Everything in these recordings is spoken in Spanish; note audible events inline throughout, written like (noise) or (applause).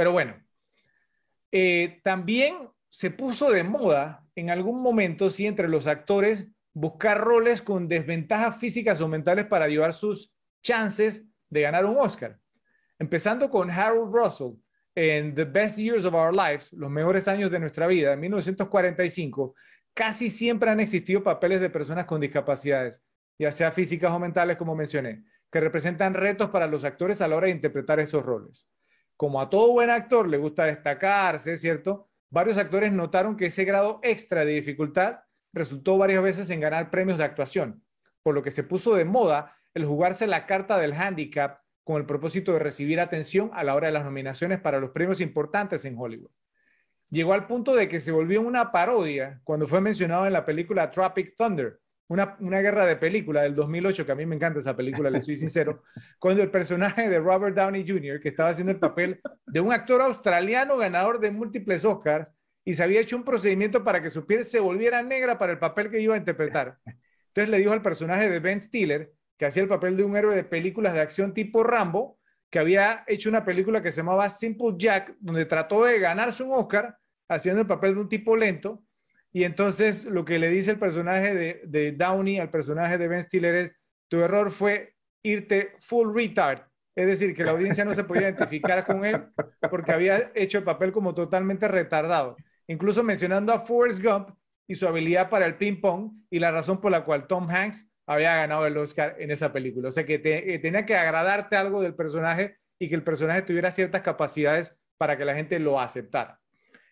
Pero bueno, eh, también se puso de moda en algún momento, sí, entre los actores, buscar roles con desventajas físicas o mentales para llevar sus chances de ganar un Oscar. Empezando con Harold Russell en The Best Years of Our Lives, Los Mejores Años de Nuestra Vida, en 1945, casi siempre han existido papeles de personas con discapacidades, ya sea físicas o mentales, como mencioné, que representan retos para los actores a la hora de interpretar esos roles como a todo buen actor le gusta destacarse, ¿cierto? Varios actores notaron que ese grado extra de dificultad resultó varias veces en ganar premios de actuación, por lo que se puso de moda el jugarse la carta del handicap con el propósito de recibir atención a la hora de las nominaciones para los premios importantes en Hollywood. Llegó al punto de que se volvió una parodia cuando fue mencionado en la película Tropic Thunder, una, una, guerra de película del 2008, que a mí me encanta esa película, le soy sincero, (laughs) cuando el personaje de Robert Downey Jr., que estaba haciendo el papel de un actor australiano ganador de múltiples Oscars, y se había hecho un procedimiento para que su piel se volviera negra para el papel que iba a interpretar. Entonces le dijo al personaje de Ben Stiller, que hacía el papel de un héroe de películas de acción tipo Rambo, que había hecho una película que se llamaba Simple Jack, donde trató de ganarse un Oscar haciendo el papel de un tipo lento, y entonces lo que le dice el personaje de, Downey al personaje de Ben Stiller es, tu error fue irte full retard. Es decir, que la audiencia no se podía identificar con él porque había hecho el papel como totalmente retardado. Incluso mencionando a Forrest Gump y su habilidad para el ping-pong y la razón por la cual Tom Hanks había ganado el Oscar en esa película. O sea que eh, tenía que agradarte algo del personaje y que el personaje tuviera ciertas capacidades para que la gente lo aceptara.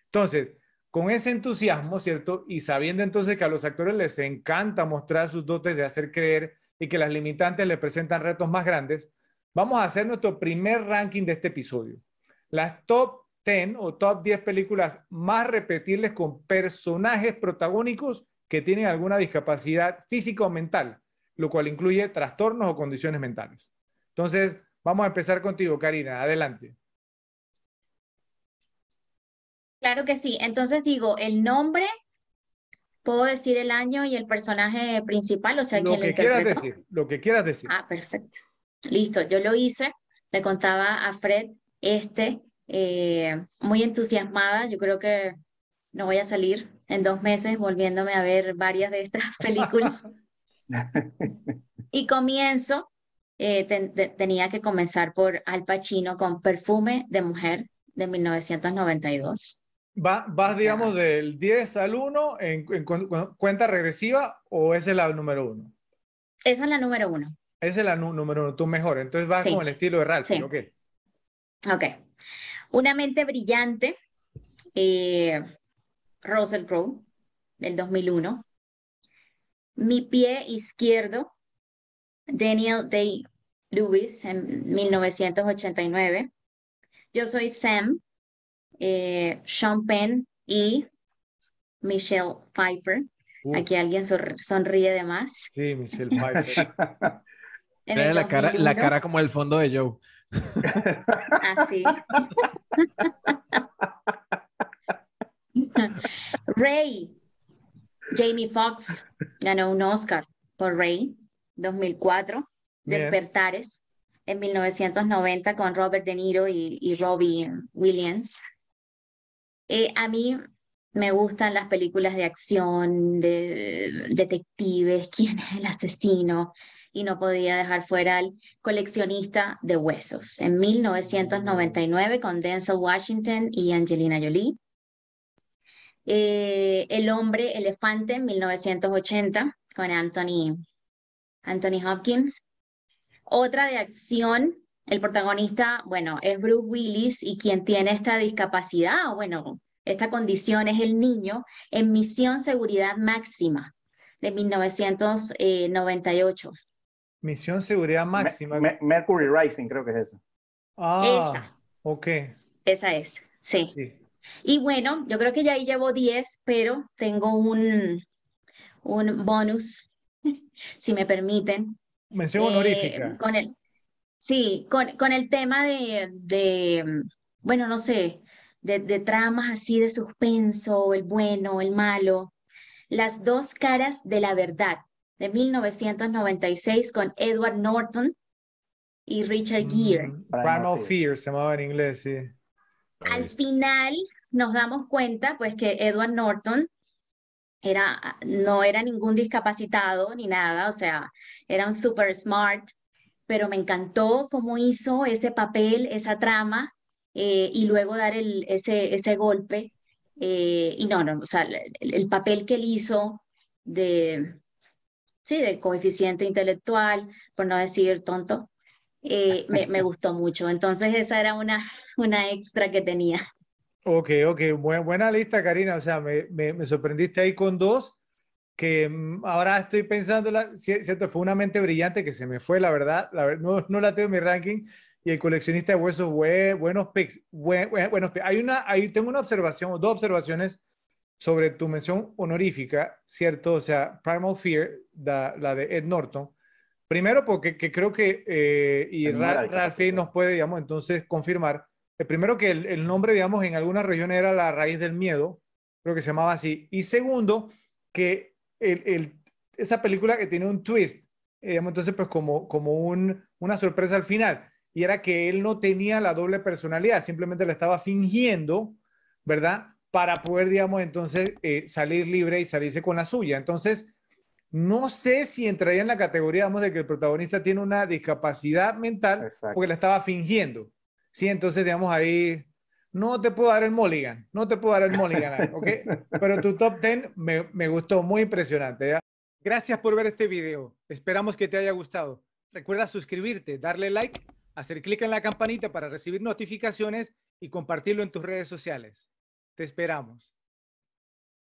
Entonces, con ese entusiasmo, ¿cierto? Y sabiendo entonces que a los actores les encanta mostrar sus dotes de hacer creer y que las limitantes les presentan retos más grandes, vamos a hacer nuestro primer ranking de este episodio. Las top 10 o top 10 películas más repetibles con personajes protagónicos que tienen alguna discapacidad física o mental, lo cual incluye trastornos o condiciones mentales. Entonces, vamos a empezar contigo, Karina. Adelante. Claro que sí. Entonces digo, el nombre, puedo decir el año y el personaje principal, o sea, lo quien lo Quieras decir, lo que quieras decir. Ah, perfecto. Listo, yo lo hice. Le contaba a Fred este, eh, muy entusiasmada. Yo creo que no voy a salir en dos meses volviéndome a ver varias de estas (laughs) películas. y comienzo, eh, tenía que comenzar por Al Pacino con Perfume de Mujer de 1992. ¿Vas, digamos, del 10 al 1 en, cuenta regresiva o esa es la número 1? Esa es la número 1. Esa es la número uno, tú mejor. Entonces vas con el estilo de Ralph, sí. ¿ok? Una mente brillante, eh, Russell del 2001. Mi pie izquierdo, Daniel Day-Lewis, en 1989. Yo soy Sam, eh, Sean Penn y Michelle Pfeiffer. Aquí alguien sonríe de más. Sí, Michelle (laughs) Pfeiffer. la cara, como el fondo de Joe. Así. Ah, (laughs) Ray, Jamie Foxx ganó un Oscar por Ray 2004, Despertares en 1990 con Robert De Niro y, y Robbie Williams. Eh, a mí me gustan las películas de acción, de, detectives, (laughs) quién es el asesino, y no podía dejar fuera al coleccionista de huesos. En 1999 con Denzel Washington y Angelina Jolie. Eh, el hombre elefante en 1980 con Anthony, Anthony Hopkins. Otra de acción el protagonista, bueno, es Bruce Willis y quien tiene esta discapacidad, bueno, esta condición es el niño en Misión Seguridad Máxima de 1998. Misión Seguridad Máxima. Mercury Rising, creo que es esa. Ah, esa. Ok. Esa es, sí. Y bueno, yo creo que ya ahí llevo 10, pero tengo un, un bonus, (laughs) si me permiten. Mención honorífica. Eh, con él. Sí, con, con el tema de, de, bueno, no sé, de, de tramas así de suspenso, el bueno, el malo, Las dos caras de la verdad, de 1996 con Edward Norton y Richard mm, Gere. Primal Fear se llamaba en inglés, sí. Al final nos damos cuenta pues que Edward Norton era, no era ningún discapacitado ni nada, o sea, era un super smart pero me encantó cómo hizo ese papel, esa trama, eh, y luego dar ese, ese golpe. Eh, y no, no, o sea, el, papel que él hizo de, sí, de coeficiente intelectual, por no decir tonto, eh, me, (laughs) gustó mucho. Entonces esa era una, una extra que tenía. Ok, ok, buena lista, Karina. O sea, me, me sorprendiste ahí con dos que mm, ahora estoy pensando, la, cierto, fue una mente brillante que se me fue, la verdad, no, la tengo en mi ranking, y el coleccionista de huesos, buenos picks, buenos Hay una, ahí tengo una observación, dos observaciones sobre tu mención honorífica, cierto, o sea, Primal Fear, la de Ed Norton, Primero, porque creo que, eh, y Ralphie nos puede, digamos, entonces confirmar, eh, primero que el, el, nombre, digamos, en algunas regiones era la raíz del miedo, creo que se llamaba así, y segundo, que esa película que tiene un twist, eh, digamos, entonces pues como, como una sorpresa al final, y era que él no tenía la doble personalidad, simplemente la estaba fingiendo, ¿verdad? Para poder, digamos, entonces eh, salir libre y salirse con la suya. Entonces, no sé si entraría en la categoría, digamos, de que el protagonista tiene una discapacidad mental porque la estaba fingiendo. Sí, entonces, digamos, ahí no te puedo dar el mulligan, no te puedo dar el mulligan, (laughs) ¿ok? Pero tu top 10 me, gustó, muy impresionante. Gracias por ver este video, esperamos que te haya gustado. Recuerda suscribirte, darle like, hacer clic en la campanita para recibir notificaciones y compartirlo en tus redes sociales. Te esperamos.